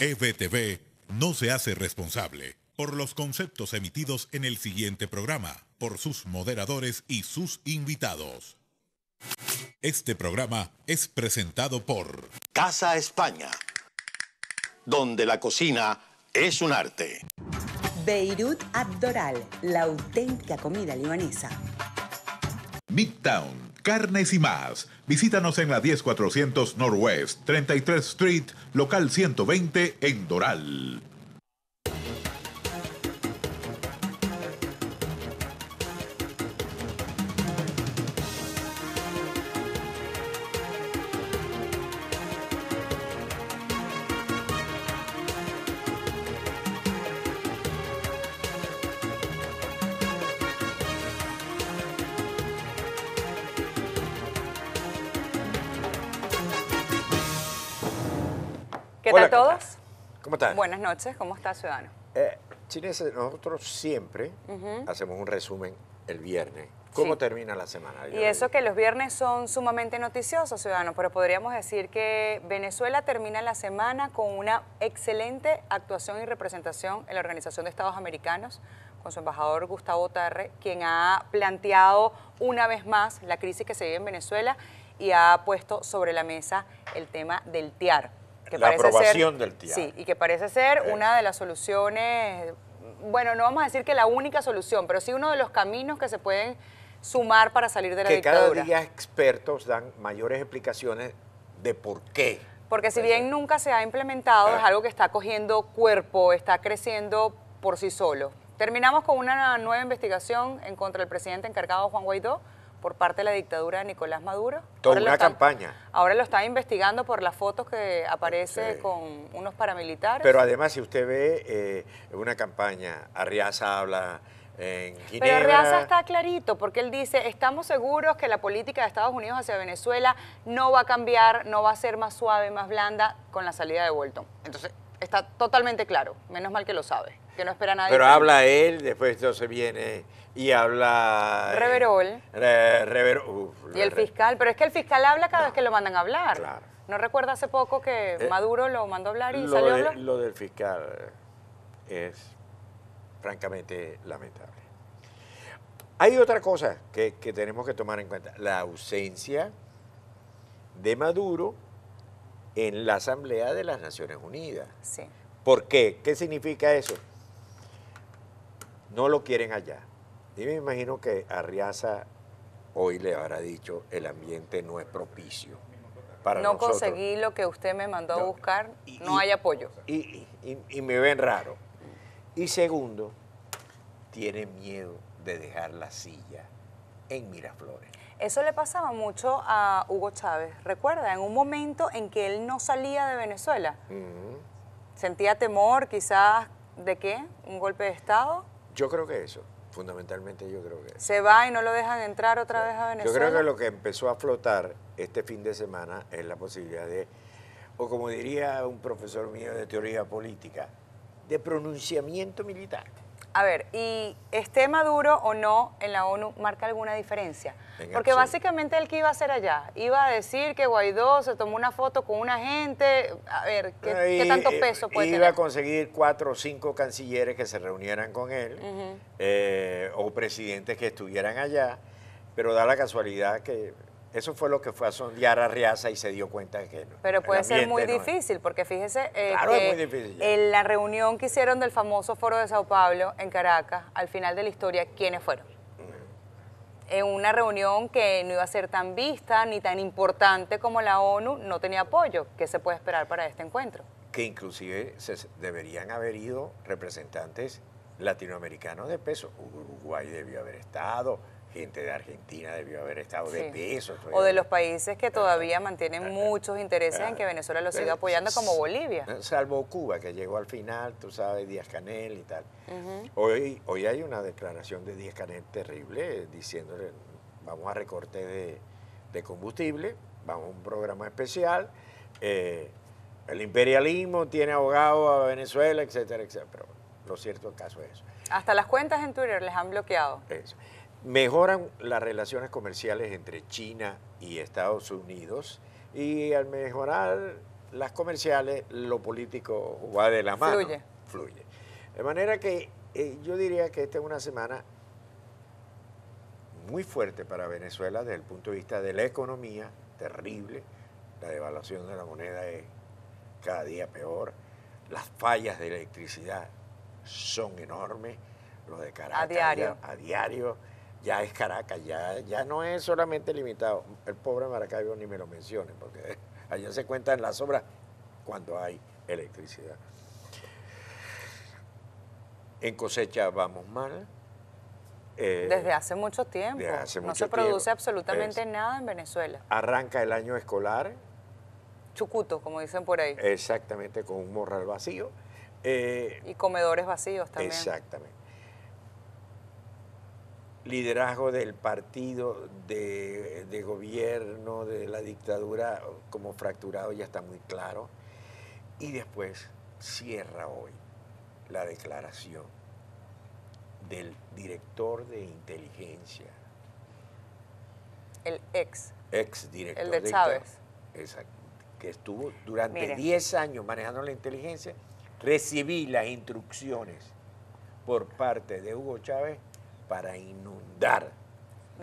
EBTV no se hace responsable por los conceptos emitidos en el siguiente programa, por sus moderadores y sus invitados. Este programa es presentado por Casa España, donde la cocina es un arte. Beirut Abdoral, la auténtica comida libanesa. Midtown Carnes y más. Visítanos en la 10400 Northwest, 33 Street, local 120 en Doral. ¿Qué Hola, tal todos? ¿Cómo están? Buenas noches, ¿cómo está Ciudadano? Eh, nosotros siempre hacemos un resumen el viernes. ¿Cómo termina la semana? y eso que los viernes son sumamente noticiosos, Ciudadano, pero podríamos decir que Venezuela termina la semana con una excelente actuación y representación en la Organización de Estados Americanos con su embajador Gustavo Tarre, quien ha planteado una vez más la crisis que se vive en Venezuela y ha puesto sobre la mesa el tema del TIAR la aprobación del TIA. Sí, y que parece ser una de las soluciones, bueno, no vamos a decir que la única solución, pero sí uno de los caminos que se pueden sumar para salir de la dictadura. Que cada día expertos dan mayores explicaciones de por qué. Porque si bien nunca se ha implementado, es ah. algo que está cogiendo cuerpo, está creciendo por sí solo. Terminamos con una nueva investigación en contra del presidente encargado Juan Guaidó, por parte de la dictadura de Nicolás Maduro. Toda ahora una campaña. Ahora lo está investigando por las fotos que aparece con unos paramilitares. Pero además, si usted ve eh, una campaña, Arriaza habla en Ginebra. Pero Arriaza está clarito, porque él dice, estamos seguros que la política de Estados Unidos hacia Venezuela no va a cambiar, no va a ser más suave, más blanda con la salida de Bolton. Entonces, está totalmente claro, menos mal que lo sabe que no espera nadie. Pero habla él, después se viene y habla... Eh, Reverol. y el fiscal, pero es que el fiscal habla cada vez que lo mandan a hablar. ¿No recuerda hace poco que eh, Maduro lo mandó a hablar y salió a hablar? Lo del fiscal eh, es francamente lamentable. Hay otra cosa que, que tenemos que tomar en cuenta, la ausencia de Maduro en la Asamblea de las Naciones Unidas. Sí. ¿Por qué? ¿Qué significa eso? no lo quieren allá. Y me imagino que Arriaza hoy le habrá dicho el ambiente no es propicio para no conseguí lo que usted me mandó a buscar, no hay apoyo. Y, me ven raro. Y segundo, tiene miedo de dejar la silla en Miraflores. Eso le pasaba mucho a Hugo Chávez. Recuerda, en un momento en que él no salía de Venezuela, sentía temor quizás de qué, un golpe de Estado yo creo que eso, fundamentalmente yo creo que ¿Se va y no lo dejan entrar otra vez a Venezuela? Yo creo que lo que empezó a flotar este fin de semana es la posibilidad de, o como diría un profesor mío de teoría política, de pronunciamiento militar. A ver, ¿y esté Maduro o no en la ONU marca alguna diferencia? Porque básicamente él que iba a hacer allá, iba a decir que Guaidó se tomó una foto con una gente, a ver, ¿qué, tanto peso puede iba a conseguir cuatro o cinco cancilleres que se reunieran con él, eh, o presidentes que estuvieran allá, pero da la casualidad que eso fue lo que fue a sondear a Riaza y se dio cuenta que no. Pero puede ser muy difícil, porque fíjese en eh, la reunión que hicieron del famoso foro de Sao Paulo en Caracas, al final de la historia, ¿quiénes fueron? En una reunión que no iba a ser tan vista ni tan importante como la ONU, no tenía apoyo. ¿Qué se puede esperar para este encuentro? Que inclusive deberían haber ido representantes latinoamericanos de peso. Uruguay debió haber estado, gente de Argentina debió haber estado de peso. o de los países que todavía mantienen ah, muchos ah, intereses en que Venezuela lo siga apoyando, como Bolivia. Eh, salvo Cuba, que llegó al final, tú sabes, Díaz Canel y tal. hoy, hoy hay una declaración de Díaz Canel terrible diciéndole, vamos a recorte de, combustible, vamos a un programa especial. Eh, el imperialismo tiene ahogado a Venezuela, etcétera, etcétera. Pero lo cierto el caso es eso. Hasta las cuentas en Twitter les han bloqueado. Eso mejoran las relaciones comerciales entre China y Estados Unidos y al mejorar las comerciales, lo político va de la mano. Fluye. De manera que eh, yo diría que esta es una semana muy fuerte para Venezuela desde el punto de vista de la economía, terrible. La devaluación de la moneda es cada día peor. Las fallas de electricidad son enormes. los de carácter diario. A diario ya es Caracas, ya, ya no es solamente limitado. El pobre Maracaibo ni me lo mencione, porque allá se cuenta en las obras cuando hay electricidad. En cosecha vamos mal. Eh, desde hace mucho tiempo. no se produce absolutamente nada en Venezuela. Arranca el año escolar. Chucuto, como dicen por ahí. Exactamente, con un morral vacío. Eh, y comedores vacíos también. Exactamente liderazgo del partido, de, gobierno, de la dictadura como fracturado ya está muy claro. Y después cierra hoy la declaración del director de inteligencia. El ex. Ex director. El de Chávez. Exacto. Que estuvo durante 10 años manejando la inteligencia. Recibí las instrucciones por parte de Hugo Chávez para inundar.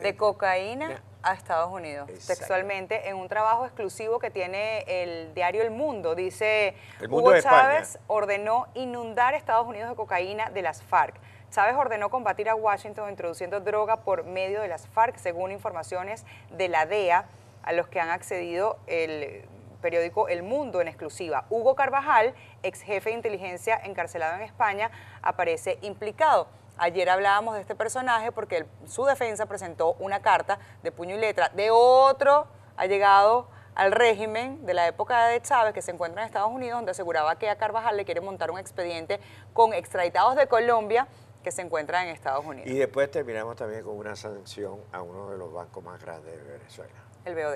De, cocaína a Estados Unidos, textualmente, en un trabajo exclusivo que tiene el diario El Mundo. Dice, Hugo Chávez ordenó inundar Estados Unidos de cocaína de las FARC. Chávez ordenó combatir a Washington introduciendo droga por medio de las FARC, según informaciones de la DEA, a los que han accedido el periódico El Mundo en exclusiva. Hugo Carvajal, ex jefe de inteligencia encarcelado en España, aparece implicado. Ayer hablábamos de este personaje porque su defensa presentó una carta de puño y letra de otro allegado al régimen de la época de Chávez que se encuentra en Estados Unidos, donde aseguraba que a Carvajal le quiere montar un expediente con extraditados de Colombia que se encuentran en Estados Unidos. Y después terminamos también con una sanción a uno de los bancos más grandes de Venezuela. El BOD.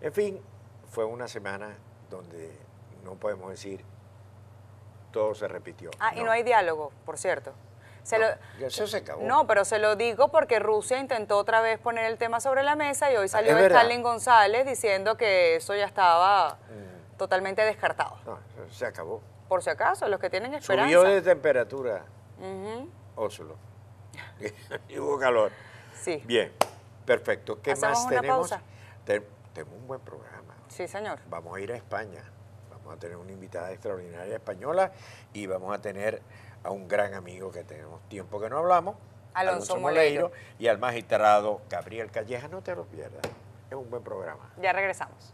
En fin, fue una semana donde no podemos decir todo se repitió. Ah, y no hay diálogo, por cierto. Se eso se acabó. No, pero se lo digo porque Rusia intentó otra vez poner el tema sobre la mesa y hoy ah, salió Stalin González diciendo que eso ya estaba mm. totalmente descartado. No, se acabó. Por si acaso, los que tienen esperanza. Subió de temperatura Oslo. y hubo calor. Sí. Bien, perfecto. ¿Qué más tenemos? tenemos un buen programa. Sí, señor. Vamos a ir a España. Vamos a tener una invitada extraordinaria española y vamos a tener a un gran amigo que tenemos tiempo que no hablamos, Alonso, Moleiro, y al magistrado Gabriel Calleja. No te lo pierdas, es un buen programa. Ya regresamos.